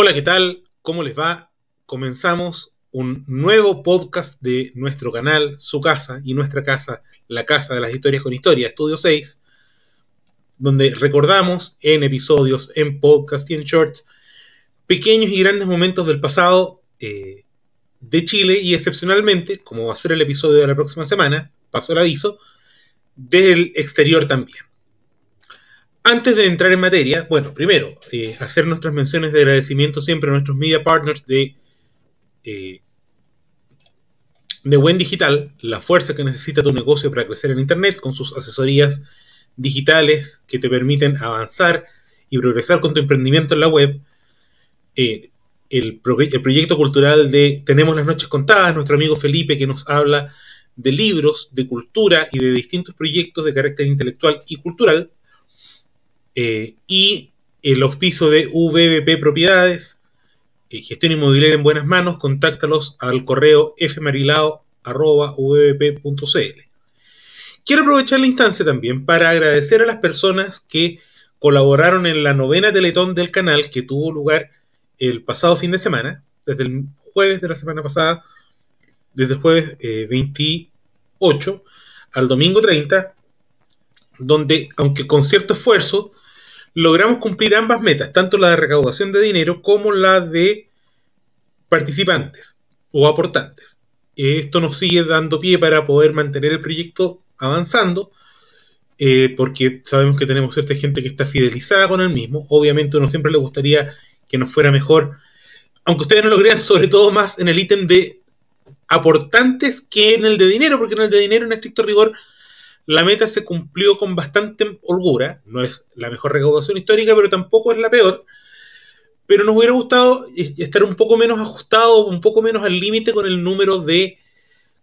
Hola, ¿qué tal? ¿Cómo les va? Comenzamos un nuevo podcast de nuestro canal, su casa y nuestra casa, la casa de las historias con historia, Estudio 6, donde recordamos en episodios, en podcast y en shorts pequeños y grandes momentos del pasado eh, de Chile y excepcionalmente, como va a ser el episodio de la próxima semana, paso el aviso, del exterior también. Antes de entrar en materia, bueno, primero, eh, hacer nuestras menciones de agradecimiento siempre a nuestros media partners de, eh, de Buen Digital, la fuerza que necesita tu negocio para crecer en Internet, con sus asesorías digitales que te permiten avanzar y progresar con tu emprendimiento en la web. Eh, el proyecto cultural de Tenemos las Noches Contadas, nuestro amigo Felipe que nos habla de libros, de cultura y de distintos proyectos de carácter intelectual y cultural eh, y el hospicio de VBP Propiedades, y eh, gestión inmobiliaria en buenas manos, contáctalos al correo fmarilao.vbp.cl. Quiero aprovechar la instancia también para agradecer a las personas que colaboraron en la novena Teletón del canal que tuvo lugar el pasado fin de semana, desde el jueves de la semana pasada, desde el jueves 28 eh, al domingo 30, donde, aunque con cierto esfuerzo, logramos cumplir ambas metas, tanto la de recaudación de dinero como la de participantes o aportantes. Esto nos sigue dando pie para poder mantener el proyecto avanzando, eh, porque sabemos que tenemos cierta gente que está fidelizada con el mismo. Obviamente uno siempre le gustaría que nos fuera mejor, aunque ustedes no lo crean, sobre todo más en el ítem de aportantes que en el de dinero, porque en el de dinero en estricto rigor la meta se cumplió con bastante holgura. No es la mejor recaudación histórica, pero tampoco es la peor. Pero nos hubiera gustado estar un poco menos ajustado, un poco menos al límite con el número de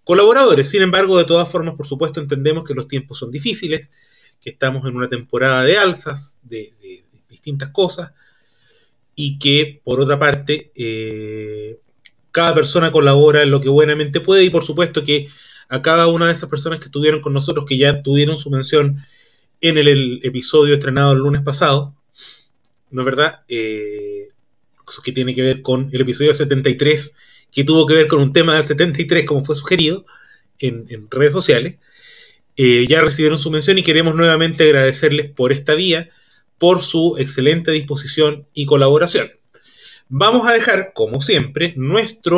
colaboradores. Sin embargo, de todas formas, por supuesto, entendemos que los tiempos son difíciles, que estamos en una temporada de alzas, de, distintas cosas, y que, por otra parte, eh, cada persona colabora en lo que buenamente puede y, por supuesto, que a cada una de esas personas que estuvieron con nosotros, que ya tuvieron su mención en el, episodio estrenado el lunes pasado, ¿no es verdad? Eh, que tiene que ver con el episodio 73, que tuvo que ver con un tema del 73, como fue sugerido en, redes sociales. Eh, ya recibieron su mención y queremos nuevamente agradecerles por esta vía, por su excelente disposición y colaboración. Vamos a dejar, como siempre, nuestra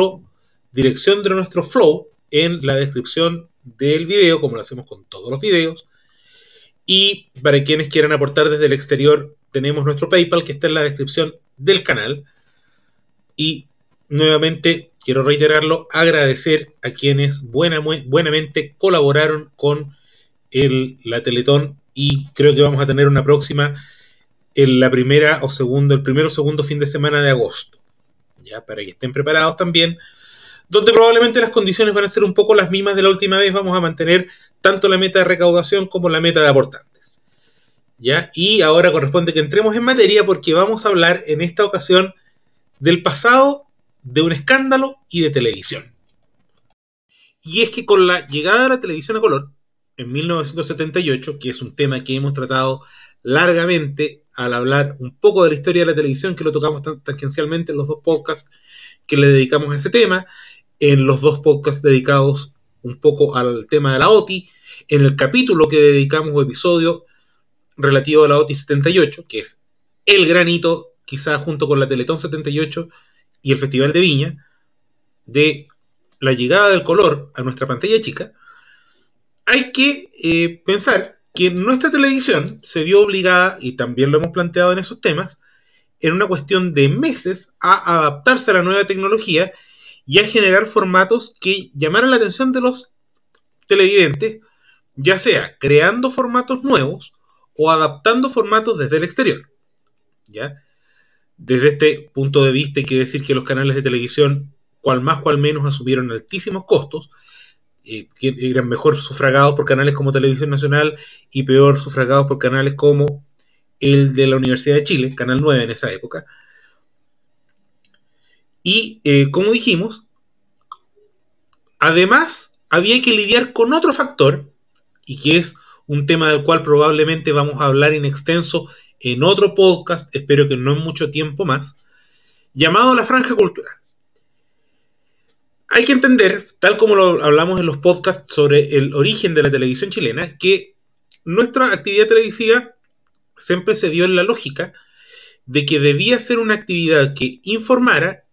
dirección de nuestro flow en la descripción del video, como lo hacemos con todos los videos. Y para quienes quieran aportar desde el exterior, tenemos nuestro PayPal que está en la descripción del canal. Y nuevamente quiero reiterarlo, agradecer a quienes buenamente colaboraron con el, la Teletón y creo que vamos a tener una próxima en la primera o segundo, el primero o segundo fin de semana de agosto. Ya, para que estén preparados también donde probablemente las condiciones van a ser un poco las mismas de la última vez, vamos a mantener tanto la meta de recaudación como la meta de aportantes. ¿Ya? Y ahora corresponde que entremos en materia porque vamos a hablar en esta ocasión del pasado, de un escándalo y de televisión. Y es que con la llegada de la televisión a color, en 1978, que es un tema que hemos tratado largamente al hablar un poco de la historia de la televisión, que lo tocamos tan tangencialmente en los dos podcasts que le dedicamos a ese tema, en los dos podcasts dedicados un poco al tema de la OTI, en el capítulo que dedicamos o episodio relativo a la OTI 78, que es el granito, quizás junto con la Teletón 78 y el Festival de Viña, de la llegada del color a nuestra pantalla chica, hay que eh, pensar que nuestra televisión se vio obligada, y también lo hemos planteado en esos temas, en una cuestión de meses a adaptarse a la nueva tecnología y a generar formatos que llamaran la atención de los televidentes, ya sea creando formatos nuevos o adaptando formatos desde el exterior. ¿Ya? Desde este punto de vista hay que decir que los canales de televisión, cual más cual menos, asumieron altísimos costos, eh, eran mejor sufragados por canales como Televisión Nacional y peor sufragados por canales como el de la Universidad de Chile, Canal 9 en esa época, y eh, como dijimos, además había que lidiar con otro factor, y que es un tema del cual probablemente vamos a hablar en extenso en otro podcast, espero que no en mucho tiempo más, llamado la franja cultural. Hay que entender, tal como lo hablamos en los podcasts sobre el origen de la televisión chilena, que nuestra actividad televisiva siempre se dio en la lógica de que debía ser una actividad que informara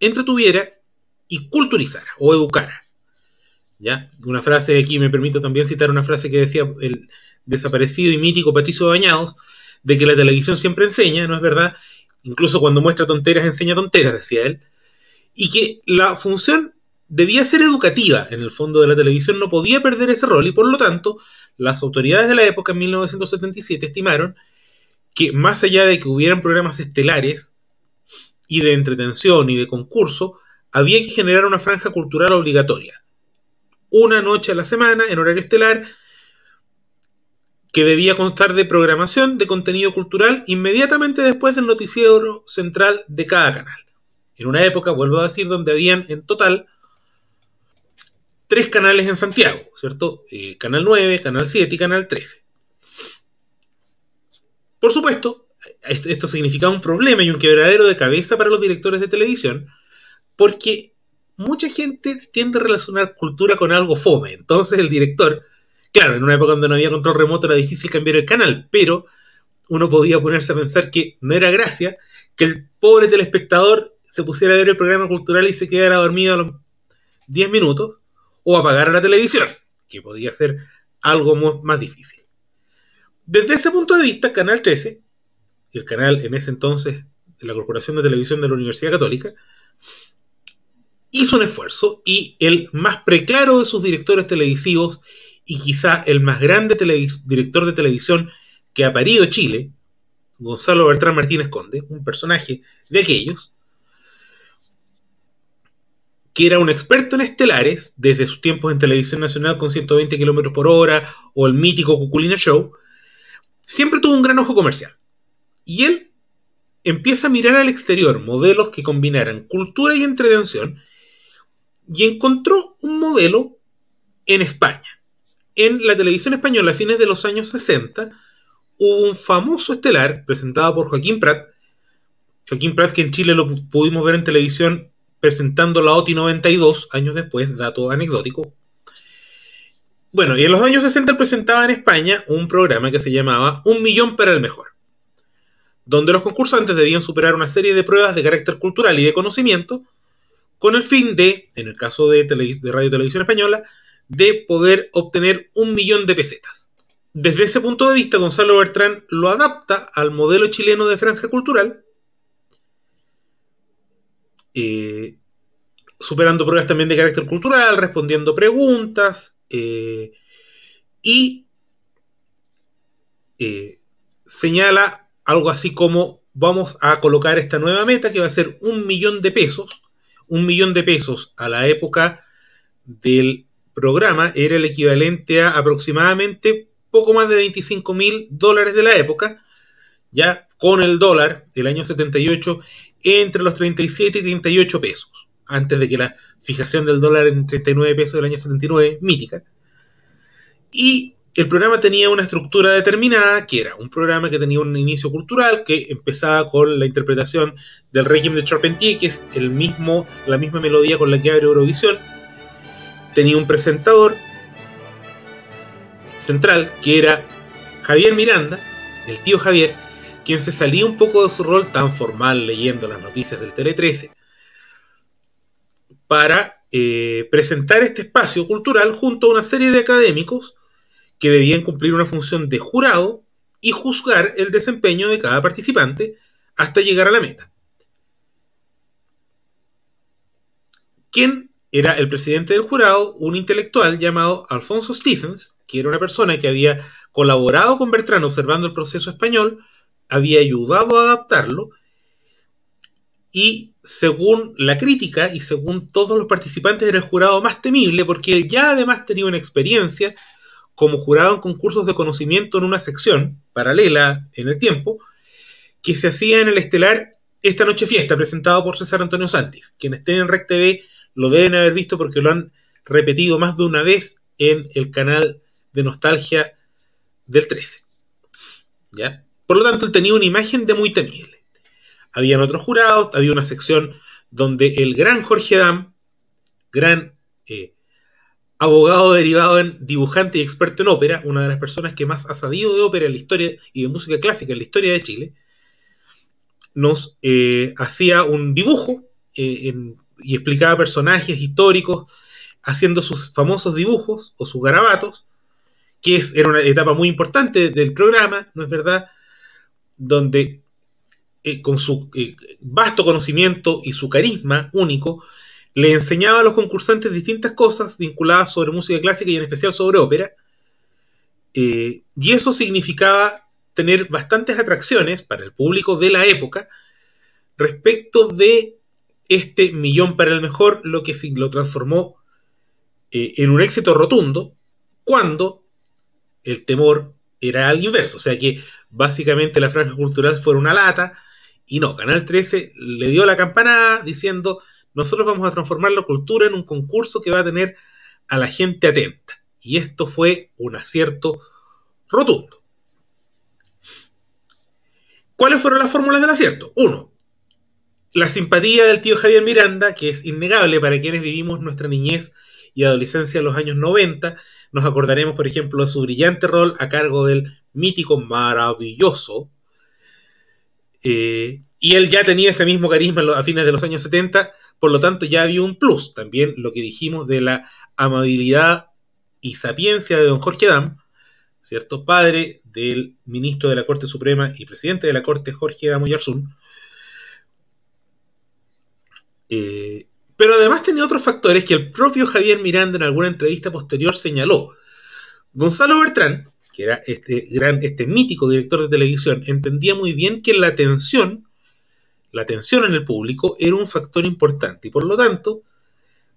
entretuviera y culturizara o educara. ¿Ya? Una frase, aquí me permito también citar una frase que decía el desaparecido y mítico Patricio Bañados, de que la televisión siempre enseña, ¿no es verdad? Incluso cuando muestra tonteras, enseña tonteras, decía él. Y que la función debía ser educativa, en el fondo de la televisión no podía perder ese rol y por lo tanto las autoridades de la época en 1977 estimaron que más allá de que hubieran programas estelares y de entretención y de concurso, había que generar una franja cultural obligatoria. Una noche a la semana, en horario estelar, que debía constar de programación de contenido cultural inmediatamente después del noticiero central de cada canal. En una época, vuelvo a decir, donde habían en total tres canales en Santiago, ¿cierto? Eh, canal 9, Canal 7 y Canal 13. Por supuesto, esto significaba un problema y un quebradero de cabeza para los directores de televisión, porque mucha gente tiende a relacionar cultura con algo fome. Entonces el director, claro, en una época donde no había control remoto era difícil cambiar el canal, pero uno podía ponerse a pensar que no era gracia que el pobre telespectador se pusiera a ver el programa cultural y se quedara dormido a los 10 minutos o apagara la televisión, que podía ser algo más difícil. Desde ese punto de vista, Canal 13 el canal en ese entonces de la Corporación de Televisión de la Universidad Católica, hizo un esfuerzo y el más preclaro de sus directores televisivos y quizá el más grande director de televisión que ha parido Chile, Gonzalo Bertrán Martínez Conde, un personaje de aquellos, que era un experto en estelares desde sus tiempos en televisión nacional con 120 kilómetros por hora o el mítico Cuculina Show, siempre tuvo un gran ojo comercial. Y él empieza a mirar al exterior modelos que combinaran cultura y entretención y encontró un modelo en España. En la televisión española a fines de los años 60 hubo un famoso estelar presentado por Joaquín Prat. Joaquín Prat que en Chile lo pudimos ver en televisión presentando la OTI 92 años después, dato anecdótico. Bueno, y en los años 60 presentaba en España un programa que se llamaba Un Millón para el Mejor donde los concursantes debían superar una serie de pruebas de carácter cultural y de conocimiento, con el fin de, en el caso de, Radio Televisión Española, de poder obtener un millón de pesetas. Desde ese punto de vista, Gonzalo Bertrán lo adapta al modelo chileno de franja cultural, eh, superando pruebas también de carácter cultural, respondiendo preguntas, eh, y eh, señala algo así como vamos a colocar esta nueva meta que va a ser un millón de pesos. Un millón de pesos a la época del programa era el equivalente a aproximadamente poco más de 25 mil dólares de la época, ya con el dólar del año 78 entre los 37 y 38 pesos, antes de que la fijación del dólar en 39 pesos del año 79, mítica. Y el programa tenía una estructura determinada, que era un programa que tenía un inicio cultural, que empezaba con la interpretación del régimen de Charpentier, que es el mismo, la misma melodía con la que abre Eurovisión. Tenía un presentador central, que era Javier Miranda, el tío Javier, quien se salía un poco de su rol tan formal leyendo las noticias del Tele 13, para eh, presentar este espacio cultural junto a una serie de académicos que debían cumplir una función de jurado y juzgar el desempeño de cada participante hasta llegar a la meta. ¿Quién era el presidente del jurado? Un intelectual llamado Alfonso Stephens, que era una persona que había colaborado con Bertrand observando el proceso español, había ayudado a adaptarlo y según la crítica y según todos los participantes era el jurado más temible porque él ya además tenía una experiencia como jurado en concursos de conocimiento en una sección paralela en el tiempo, que se hacía en el estelar Esta Noche Fiesta, presentado por César Antonio Santis. Quienes estén en Rec TV lo deben haber visto porque lo han repetido más de una vez en el canal de nostalgia del 13. ¿Ya? Por lo tanto, él tenía una imagen de muy temible. Habían otros jurados, había una sección donde el gran Jorge Dam, gran eh, abogado derivado en dibujante y experto en ópera, una de las personas que más ha sabido de ópera en la historia y de música clásica en la historia de Chile, nos eh, hacía un dibujo eh, y explicaba personajes históricos haciendo sus famosos dibujos o sus garabatos, que era una etapa muy importante del programa, ¿no es verdad? Donde eh, con su vasto conocimiento y su carisma único, le enseñaba a los concursantes distintas cosas vinculadas sobre música clásica y en especial sobre ópera. Eh, y eso significaba tener bastantes atracciones para el público de la época respecto de este millón para el mejor, lo que lo transformó eh, en un éxito rotundo cuando el temor era al inverso. O sea que básicamente la franja cultural fue una lata y no, Canal 13 le dio la campanada diciendo nosotros vamos a transformar la cultura en un concurso que va a tener a la gente atenta. Y esto fue un acierto rotundo. ¿Cuáles fueron las fórmulas del acierto? Uno, la simpatía del tío Javier Miranda, que es innegable para quienes vivimos nuestra niñez y adolescencia en los años 90. Nos acordaremos, por ejemplo, de su brillante rol a cargo del mítico maravilloso. Eh, y él ya tenía ese mismo carisma a fines de los años 70 por lo tanto, ya había un plus. También lo que dijimos de la amabilidad y sapiencia de don Jorge Adam, ¿cierto? Padre del ministro de la Corte Suprema y presidente de la Corte, Jorge Adam Oyarzún. Eh, pero además tenía otros factores que el propio Javier Miranda en alguna entrevista posterior señaló. Gonzalo Bertrán, que era este gran, este mítico director de televisión, entendía muy bien que la tensión la atención en el público era un factor importante y por lo tanto,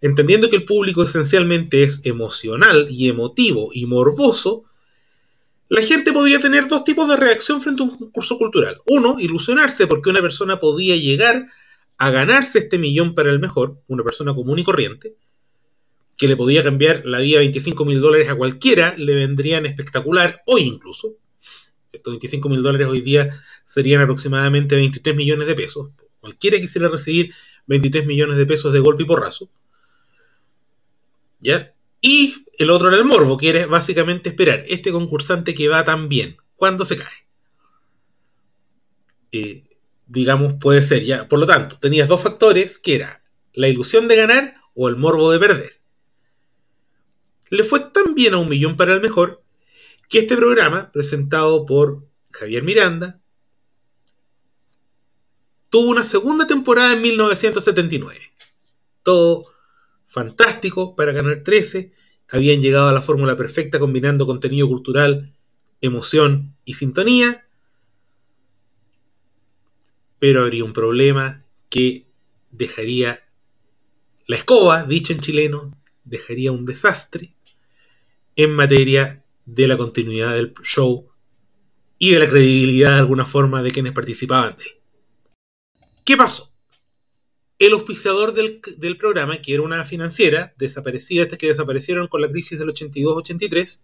entendiendo que el público esencialmente es emocional y emotivo y morboso, la gente podía tener dos tipos de reacción frente a un concurso cultural. Uno, ilusionarse porque una persona podía llegar a ganarse este millón para el mejor, una persona común y corriente, que le podía cambiar la vida 25 mil dólares a cualquiera, le vendrían espectacular hoy incluso. Estos 25 mil dólares hoy día serían aproximadamente 23 millones de pesos. Cualquiera quisiera recibir 23 millones de pesos de golpe y porrazo. ¿Ya? Y el otro era el morbo, que era básicamente esperar este concursante que va tan bien, ¿cuándo se cae? Eh, digamos, puede ser, ya. Por lo tanto, tenías dos factores, que era la ilusión de ganar o el morbo de perder. Le fue tan bien a un millón para el mejor que este programa, presentado por Javier Miranda, tuvo una segunda temporada en 1979. Todo fantástico para Canal 13. Habían llegado a la fórmula perfecta combinando contenido cultural, emoción y sintonía. Pero habría un problema que dejaría la escoba, dicho en chileno, dejaría un desastre en materia de la continuidad del show y de la credibilidad de alguna forma de quienes participaban de él. ¿Qué pasó? El auspiciador del, programa, que era una financiera, desaparecida, estas que desaparecieron con la crisis del 82-83,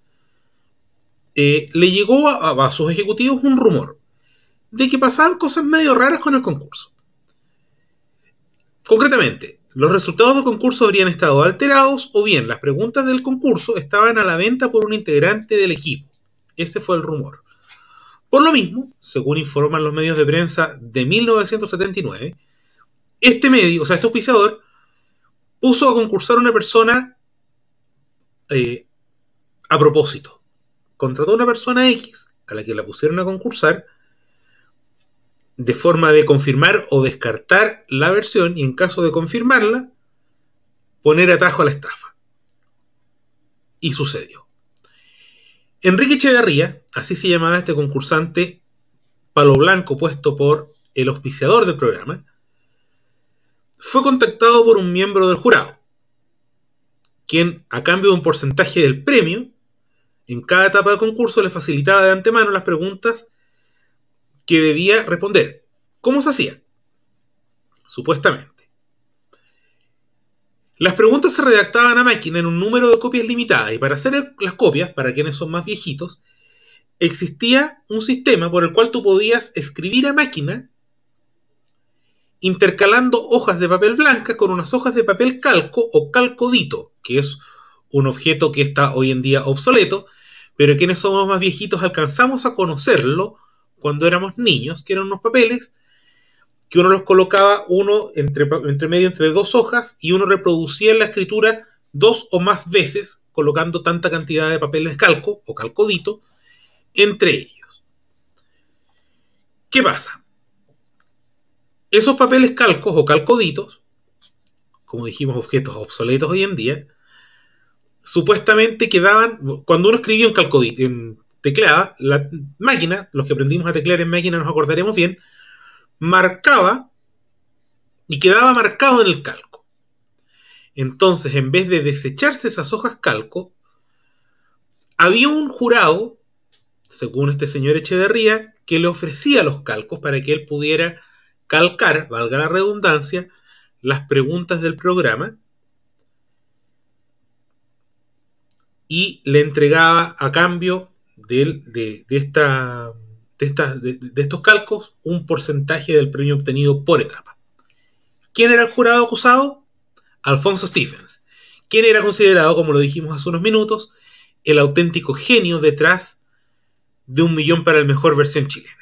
eh, le llegó a, a sus ejecutivos un rumor de que pasaban cosas medio raras con el concurso. Concretamente, los resultados del concurso habrían estado alterados o bien las preguntas del concurso estaban a la venta por un integrante del equipo. Ese fue el rumor. Por lo mismo, según informan los medios de prensa de 1979, este medio, o sea, este auspiciador, puso a concursar a una persona eh, a propósito. Contrató a una persona X a la que la pusieron a concursar de forma de confirmar o descartar la versión y en caso de confirmarla, poner atajo a la estafa. Y sucedió. Enrique Echeverría, así se llamaba este concursante palo blanco puesto por el auspiciador del programa, fue contactado por un miembro del jurado, quien a cambio de un porcentaje del premio, en cada etapa del concurso le facilitaba de antemano las preguntas que debía responder. ¿Cómo se hacía? Supuestamente. Las preguntas se redactaban a máquina en un número de copias limitadas. y para hacer las copias, para quienes son más viejitos, existía un sistema por el cual tú podías escribir a máquina intercalando hojas de papel blanca con unas hojas de papel calco o calcodito, que es un objeto que está hoy en día obsoleto, pero quienes somos más viejitos alcanzamos a conocerlo cuando éramos niños, que eran unos papeles que uno los colocaba uno entre, medio entre dos hojas y uno reproducía la escritura dos o más veces colocando tanta cantidad de papeles calco o calcodito entre ellos. ¿Qué pasa? Esos papeles calcos o calcoditos, como dijimos, objetos obsoletos hoy en día, supuestamente quedaban, cuando uno escribía en calcodito, tecleaba, la máquina, los que aprendimos a teclear en máquina nos acordaremos bien, marcaba y quedaba marcado en el calco. Entonces, en vez de desecharse esas hojas calco, había un jurado, según este señor Echeverría, que le ofrecía los calcos para que él pudiera calcar, valga la redundancia, las preguntas del programa y le entregaba a cambio de, de, estos calcos un porcentaje del premio obtenido por etapa. ¿Quién era el jurado acusado? Alfonso Stephens, ¿Quién era considerado, como lo dijimos hace unos minutos, el auténtico genio detrás de un millón para el mejor versión chilena.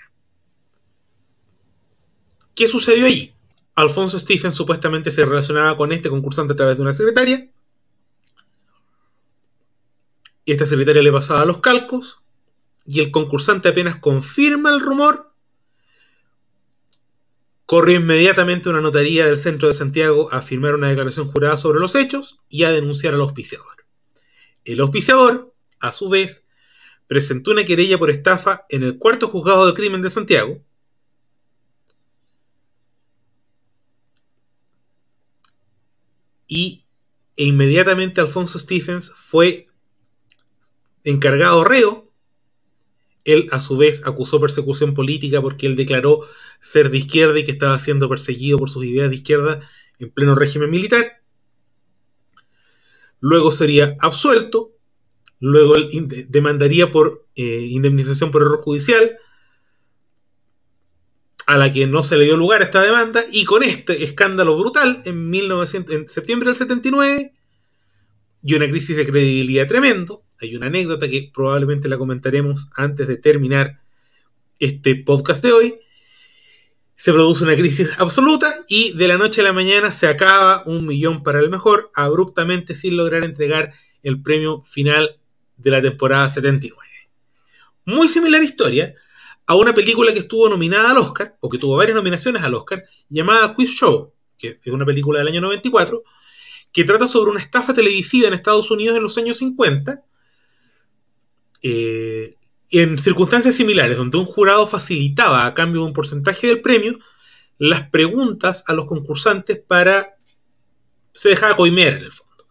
¿Qué sucedió allí? Alfonso Stephens supuestamente se relacionaba con este concursante a través de una secretaria. Y esta secretaria le pasaba los calcos y el concursante apenas confirma el rumor, corrió inmediatamente una notaría del centro de Santiago a firmar una declaración jurada sobre los hechos y a denunciar al auspiciador. El auspiciador, a su vez, presentó una querella por estafa en el cuarto juzgado de crimen de Santiago, y e inmediatamente Alfonso Stephens fue encargado reo él a su vez acusó persecución política porque él declaró ser de izquierda y que estaba siendo perseguido por sus ideas de izquierda en pleno régimen militar. Luego sería absuelto, luego él demandaría por eh, indemnización por error judicial, a la que no se le dio lugar esta demanda, y con este escándalo brutal en, en septiembre del 79, y una crisis de credibilidad tremendo, hay una anécdota que probablemente la comentaremos antes de terminar este podcast de hoy. Se produce una crisis absoluta y de la noche a la mañana se acaba un millón para el mejor, abruptamente sin lograr entregar el premio final de la temporada 79. Muy similar historia a una película que estuvo nominada al Oscar, o que tuvo varias nominaciones al Oscar, llamada Quiz Show, que es una película del año 94, que trata sobre una estafa televisiva en Estados Unidos en los años 50, eh, en circunstancias similares, donde un jurado facilitaba a cambio de un porcentaje del premio las preguntas a los concursantes para... se dejaba coimer, en el fondo.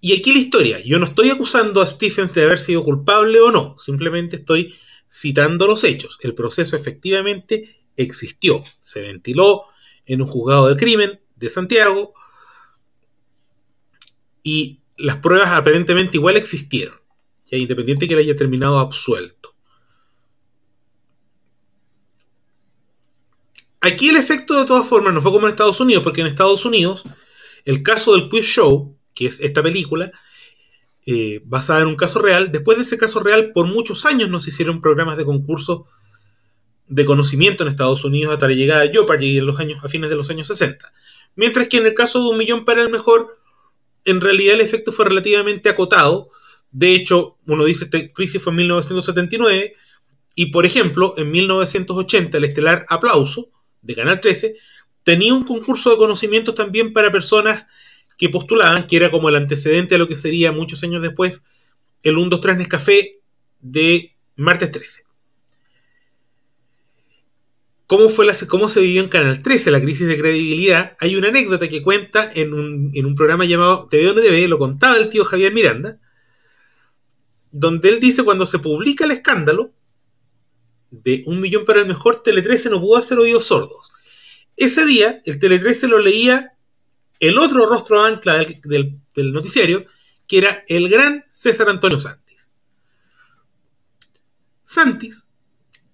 Y aquí la historia. Yo no estoy acusando a Stephens de haber sido culpable o no, simplemente estoy citando los hechos. El proceso efectivamente existió. Se ventiló en un juzgado del crimen de Santiago y las pruebas aparentemente igual existieron. ¿ya? independiente que le haya terminado absuelto. Aquí el efecto de todas formas no fue como en Estados Unidos, porque en Estados Unidos el caso del Quiz Show, que es esta película, eh, basada en un caso real, después de ese caso real por muchos años nos hicieron programas de concursos de conocimiento en Estados Unidos hasta la llegada de Jeopardy en los años, a fines de los años 60. Mientras que en el caso de Un Millón para el Mejor, en realidad el efecto fue relativamente acotado, de hecho, uno dice que esta crisis fue en 1979 y, por ejemplo, en 1980 el estelar Aplauso de Canal 13 tenía un concurso de conocimientos también para personas que postulaban, que era como el antecedente a lo que sería muchos años después el 1, 2, 3 Nescafé de martes 13. ¿Cómo, fue ¿Cómo se vivió en Canal 13 la crisis de credibilidad? Hay una anécdota que cuenta en un, en un programa llamado ve, lo contaba el tío Javier Miranda, donde él dice cuando se publica el escándalo de Un Millón para el Mejor, Tele 13 no pudo hacer oídos sordos. Ese día, el Tele 13 lo leía el otro rostro ancla del, noticiero noticiario, que era el gran César Antonio Santis. Santis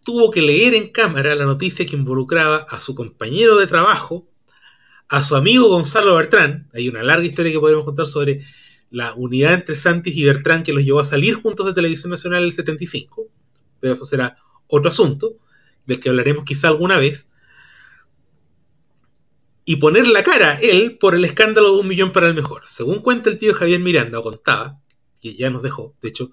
tuvo que leer en cámara la noticia que involucraba a su compañero de trabajo, a su amigo Gonzalo Bertrán, hay una larga historia que podemos contar sobre la unidad entre Santis y Bertrán que los llevó a salir juntos de Televisión Nacional en el 75, pero eso será otro asunto, del que hablaremos quizá alguna vez, y poner la cara él por el escándalo de un millón para el mejor. Según cuenta el tío Javier Miranda, o contaba, que ya nos dejó, de hecho,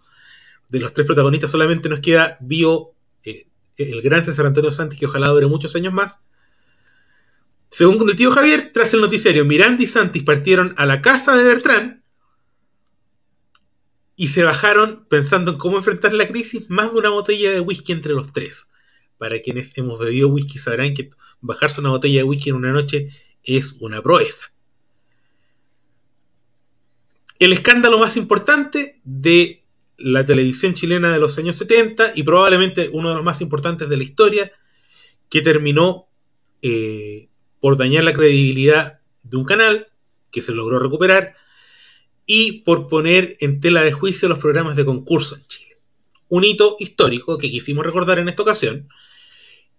de los tres protagonistas solamente nos queda Bio, eh, el gran César Antonio Santis, que ojalá dure muchos años más. Según el tío Javier, tras el noticiario, Miranda y Santis partieron a la casa de Bertrán y se bajaron pensando en cómo enfrentar la crisis más de una botella de whisky entre los tres. Para quienes hemos bebido whisky sabrán que bajarse una botella de whisky en una noche es una proeza. El escándalo más importante de la televisión chilena de los años 70 y probablemente uno de los más importantes de la historia que terminó eh, por dañar la credibilidad de un canal que se logró recuperar y por poner en tela de juicio los programas de concurso en Chile. Un hito histórico que quisimos recordar en esta ocasión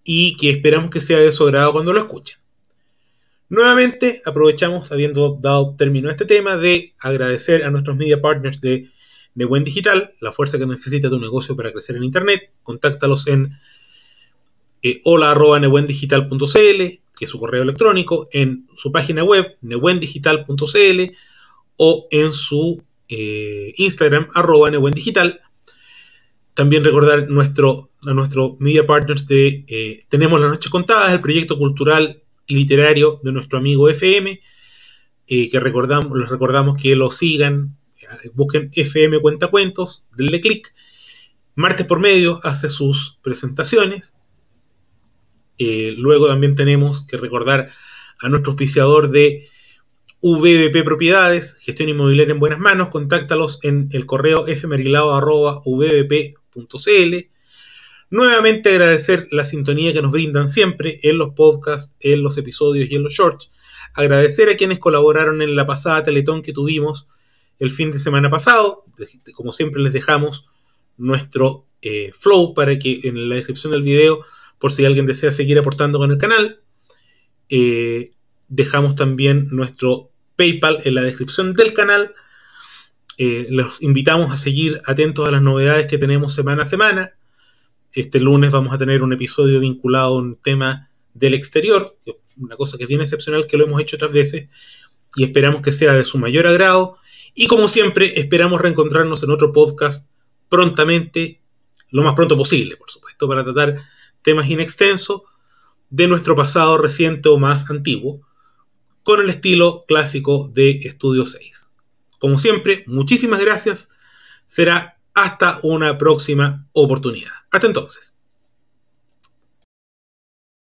y que esperamos que sea de su agrado cuando lo escuchen. Nuevamente aprovechamos, habiendo dado término a este tema, de agradecer a nuestros media partners de, de Digital, la fuerza que necesita tu negocio para crecer en Internet. Contáctalos en eh, hola.nebuendigital.cl, que es su correo electrónico, en su página web, nebuendigital.cl, o en su eh, Instagram, arroba Digital. También recordar nuestro, a nuestro media partners de eh, Tenemos las Noches Contadas, el proyecto cultural y literario de nuestro amigo FM, eh, que recordamos, les recordamos que lo sigan, busquen FM Cuentacuentos, denle clic. Martes por medio hace sus presentaciones. luego también tenemos que recordar a nuestro auspiciador de VVP Propiedades, gestión inmobiliaria en buenas manos, contáctalos en el correo fmerilado@vvp.cl. Nuevamente agradecer la sintonía que nos brindan siempre en los podcasts, en los episodios y en los shorts. Agradecer a quienes colaboraron en la pasada Teletón que tuvimos el fin de semana pasado. Como siempre les dejamos nuestro eh, flow para que en la descripción del video, por si alguien desea seguir aportando con el canal. Eh, dejamos también nuestro PayPal en la descripción del canal. Eh, los invitamos a seguir atentos a las novedades que tenemos semana a semana. Este lunes vamos a tener un episodio vinculado a un tema del exterior, una cosa que es bien excepcional que lo hemos hecho otras veces y esperamos que sea de su mayor agrado. Y como siempre, esperamos reencontrarnos en otro podcast prontamente, lo más pronto posible, por supuesto, para tratar temas inextensos de nuestro pasado reciente o más antiguo con el estilo clásico de Estudio 6. Como siempre, muchísimas gracias. Será hasta una próxima oportunidad. Hasta entonces.